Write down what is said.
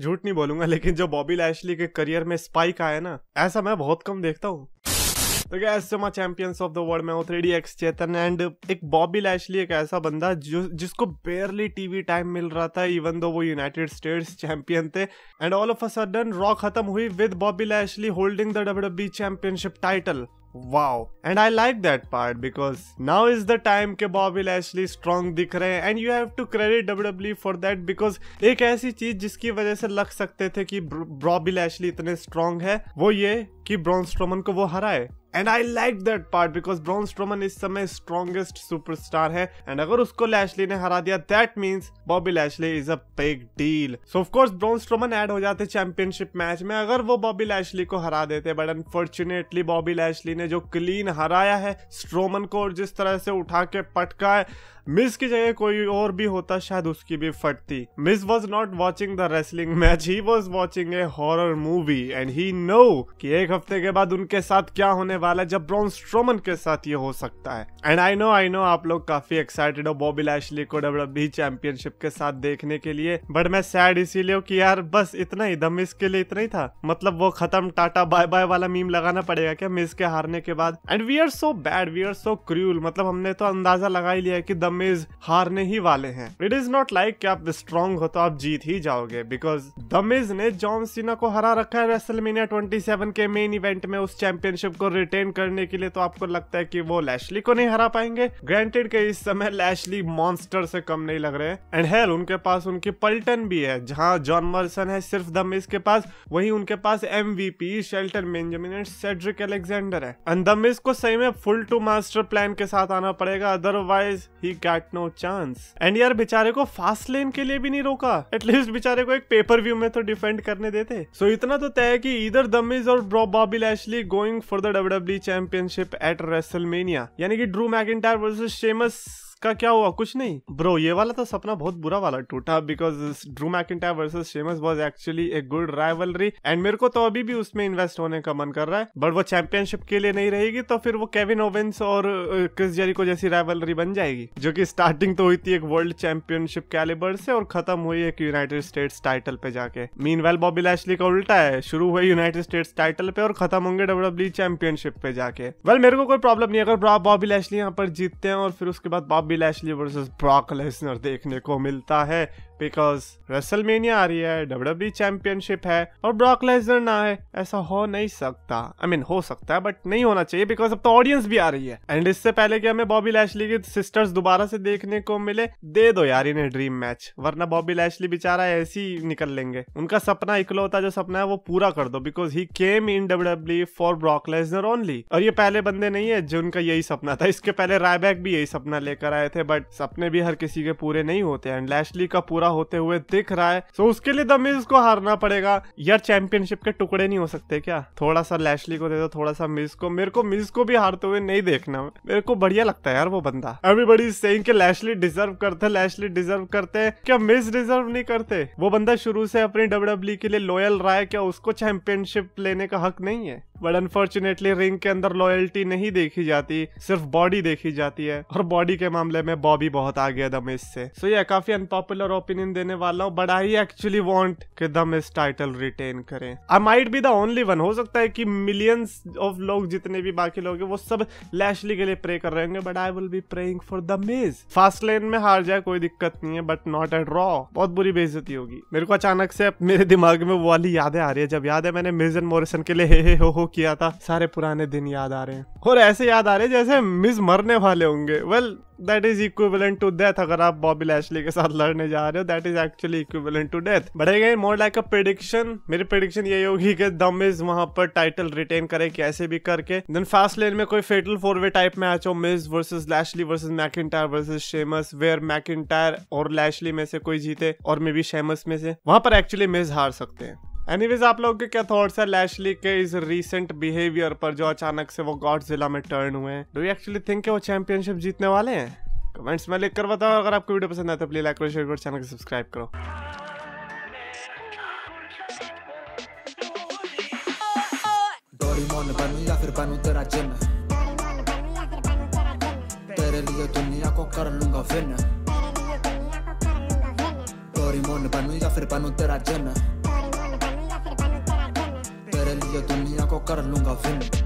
झूठ नहीं बोलूंगा लेकिन जो बॉबी लैशली के करियर में स्पाइक आया ना ऐसा मैं बहुत कम देखता हूँ तो क्या ऐसे मैं चैंपियंस ऑफ द वर्ल्ड में थ्री डी एक्स चेतन एंड एक बॉबी लैशली एक ऐसा बंदा जो जिसको बेयरली टीवी टाइम मिल रहा था इवन दो वो यूनाइटेड स्टेट्स चैंपियन थे and all of a sudden Raw खत्म हुई with Bobby Lashley holding the W championship title wow and I like that part because now is the time के Bobby Lashley strong दिख रहे हैं and you have to credit W for that because एक ऐसी चीज जिसकी वजह से लग सकते थे कि बॉबी लैशली इतने स्ट्रांग है वो ये कि ब्रॉन्स्ट्रोमन को वो हराए and I like that part because Braun Strowman इस समय स्ट्रॉन्गेस्ट सुपरस्टार है एंड अगर उसको लैशली ने हरा दिया that means Bobby Lashley is a big deal so of course Braun Strowman add हो जाते चैंपियनशिप मैच में अगर वो बॉबी लैशली को हरा देते बट अनफॉर्चुनेटली बॉबी लैशली ने जो क्लीन हराया है स्ट्रोमन को और जिस तरह से उठा के पटका है मिस की जगह कोई और भी होता शायद उसकी भी फटती Miz was not watching the wrestling match he was watching a horror movie and he know कि एक हफ्ते के बाद उनके साथ क्या होने वाला है जब ब्रॉन स्ट्रोमन के साथ ये हो सकता है and I know I know आप लोग काफी एक्साइटेड हो बॉबी लैशली को डब्ल्यू चैंपियनशिप e के साथ देखने के लिए बट मैं सैड इसीलिए कि यार बस इतना ही द मिस के लिए इतना ही था मतलब वो खत्म टाटा बाय बाय वाला मीम लगाना पड़ेगा क्या मिस के हारने के बाद and we are so bad we are so cruel मतलब हमने तो अंदाजा लगा ही लिया है कि द दमेज हारने ही वाले हैं इट इज नॉट लाइक आप स्ट्रॉन्ग हो तो आप जीत ही जाओगे बिकॉज दमेज ने जॉन सीना को हरा रखा है ट्वेंटी सेवन के मेन इवेंट में उस चैंपियनशिप को रिटेन करने के लिए तो आपको लगता है कि वो लैशली को नहीं हरा पाएंगे ग्रांटेड के इस समय लैशली मॉन्स्टर से कम नहीं लग रहे एंड हेल उनके पास उनकी पल्टन भी है जहाँ जॉन मर्सन है सिर्फ दमिज के पास वही उनके पास M V Shelton Benjamin and Cedric Alexander है एंड दमिज को सही में फुल टू मास्टर प्लान के साथ आना पड़ेगा otherwise he get no chance and यार बेचारे को फास्ट लेन के लिए भी नहीं रोका एटलीस्ट बेचारे को एक पेपर व्यू में तो डिफेंड करने देते सो so, इतना तो तय है कि इधर दमिज और Bobby Lashley going for the W championship at WrestleMania यानी कि ड्रू मैकिटायर वर्सेज शेमस इसका क्या हुआ कुछ नहीं ब्रो ये वाला तो सपना बहुत बुरा वाला टूटा because Drew McIntyre versus Sheamus was actually a good rivalry and मेरे को तो अभी भी उसमें इन्वेस्ट होने का मन कर रहा है बट वो चैंपियनशिप के लिए नहीं रहेगी तो फिर वो केविन ओवेंस और क्रिस जेरिको जैसी राइवलरी बन जाएगी जो की स्टार्टिंग तो हुई थी एक वर्ल्ड चैंपियनशिप कैलिबर से और खत्म हुई एक यूनाइटेड स्टेट्स टाइटल पे जाके मीन वेल बॉबी लैशली का उल्टा है शुरू हुई यूनाइटेड स्टेट्स टाइटल पे और खत्म होंगे डब्ल्यूडब्ल्यू चैंपियनशिप e पे जाके वेल well, मेरे को कोई प्रॉब्लम नहीं अगर बॉबी लैशली यहाँ पर जीतते हैं और फिर उसके बाद Bobby Bobby Lashley versus Brock Lesnar देखने को मिलता है बिकॉज रेसलमेनिया आ रही है डब्ल्यू चैंपियनशिप e है और ब्रॉक लेजनर ना है ऐसा हो नहीं सकता आई I मीन mean, हो सकता है बट नहीं होना चाहिए बिकॉज अब तो ऑडियंस भी आ रही है एंड इससे पहले कि हमें बॉबी लैशली की सिस्टर्स दोबारा से देखने को मिले दे दो यार इन्हें ड्रीम मैच वरना बॉबी लैशली बेचारा ऐसे ही निकल लेंगे उनका सपना इकलौता जो सपना है वो पूरा कर दो because he came in W for Brock Lesnar only और ये पहले बंदे नहीं है जो उनका यही सपना था इसके पहले रायबैक भी यही सपना लेकर आए थे बट सपने भी हर किसी के पूरे नहीं होते एंड लैशली का पूरा होते हुए दिख रहा है सो उसके लिए द मिज को हारना पड़ेगा यार चैंपियनशिप के टुकड़े नहीं हो सकते क्या थोड़ा सा लैशली को दे दो थोड़ा सा मिज को मेरे को मिज को भी हारते हुए नहीं देखना मेरे को बढ़िया लगता है यार वो बंदा बड़ी सही कि लैशली डिजर्व करते लैशली डिजर्व करते क्या मिस डिजर्व नहीं करते वो बंदा शुरू से अपनी डब्ल्यू e के लिए लॉयल रहा है क्या उसको चैंपियनशिप लेने का हक नहीं है बट अनफॉर्चुनेटली रिंग के अंदर लॉयल्टी नहीं देखी जाती सिर्फ बॉडी देखी जाती है और बॉडी के मामले में बॉबी बहुत आ गया दमेश से सो so, ये yeah, काफी अनपॉपुलर ओपिनियन देने वाला हूँ बट आई एक्चुअली वॉन्ट के दमेश टाइटल रिटेन करें I might be the only one हो सकता है कि मिलियंस ऑफ लोग जितने भी बाकी लोग हैं वो सब लैशली के लिए प्रे कर रहे होंगे but I will be praying for the Miz fast lane में हार जाए कोई दिक्कत नहीं है बट नॉट एट रॉ बहुत बुरी बेजती होगी मेरे को अचानक से मेरे दिमाग में वो वाली यादें आ रही है जब याद है मैंने मेजन मोरिसन के लिए हे हे हो हो किया था सारे पुराने दिन याद आ रहे हैं और ऐसे याद आ रहे हैं जैसे मिस मरने वाले होंगे well that is equivalent to death अगर आप बॉबी लैशली के साथ लड़ने जा रहे हो that is actually equivalent to death but again more like a prediction मेरी प्रिडिक्शन यही होगी कि दम इज वहां पर टाइटल रिटेन करे कैसे भी करके देन फास्ट लेन में कोई fatal four way type match हो Miz versus Lashley versus versus McIntyre versus Sheamus where Mac McIntyre और लैशली में से कोई जीते और मे बी शेमस में से वहां पर एक्चुअली मिस हार सकते हैं एनीवेज आप लोगों के क्या थॉट्स है लैशली के इस रीसेंट बिहेवियर पर जो अचानक से वो गॉड जिला में टर्न हुए हैं डू यू एक्चुअली थिंक वो चैंपियनशिप जीतने वाले हैं कमेंट्स में लिखकर बताओ अगर आपको वीडियो पसंद आए तो प्लीज लाइक करो शेयर करो चैनल को सब्सक्राइब करो डोरीमोन बनू या फिर बनू तेरा जिन तेरे लिए दुनिया को कर लूंगा विन डोरीमोन बनू या फिर बनू तेरा जिन yo tenía que buscar el lunga fin.